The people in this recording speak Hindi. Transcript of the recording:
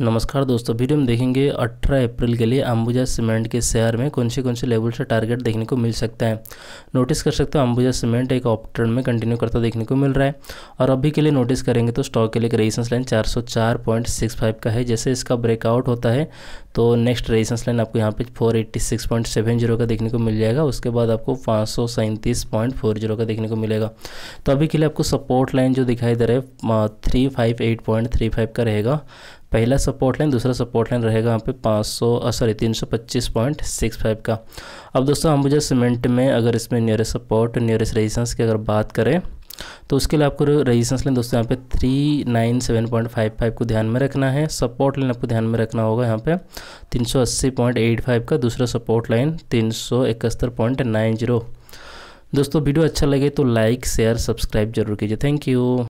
नमस्कार दोस्तों वीडियो में देखेंगे 18 अप्रैल के लिए अंबुजा सीमेंट के शेयर में कौन से कौन से लेवल से टारगेट देखने को मिल सकता है नोटिस कर सकते हो अंबुजा सीमेंट एक ऑप्टर्न में कंटिन्यू करता देखने को मिल रहा है और अभी के लिए नोटिस करेंगे तो स्टॉक के लिए एक रेजिस्टेंस लाइन 404.65 का है जैसे इसका ब्रेकआउट होता है तो नेक्स्ट रेजिस्टेंस लाइन आपको यहाँ पे 486.70 का देखने को मिल जाएगा उसके बाद आपको पाँच का देखने को मिलेगा तो अभी के लिए आपको सपोर्ट लाइन जो दिखाई दे रहा है थ्री का रहेगा पहला सपोर्ट लाइन दूसरा सपोर्ट लाइन रहेगा यहाँ पे पाँच सौ सॉरी तीन सौ पच्चीस पॉइंट सिक्स फाइव का अब दोस्तों हम मुझे सीमेंट में अगर इसमें नियरेस्ट सपोर्ट नियरेस्ट रेजिस्टेंस की अगर बात करें तो उसके लिए आपको रेजिस्टेंस लाइन दोस्तों यहाँ पे three nine seven point five five को ध्यान में रखना है सपोर्ट लाइन आपको ध्यान में रखना होगा यहाँ पे तीन सौ अस्सी पॉइंट एट फाइव का दूसरा सपोर्ट लाइन तीन सौ इकहत्तर पॉइंट नाइन जीरो दोस्तों वीडियो अच्छा लगे तो लाइक शेयर सब्सक्राइब जरूर कीजिए थैंक यू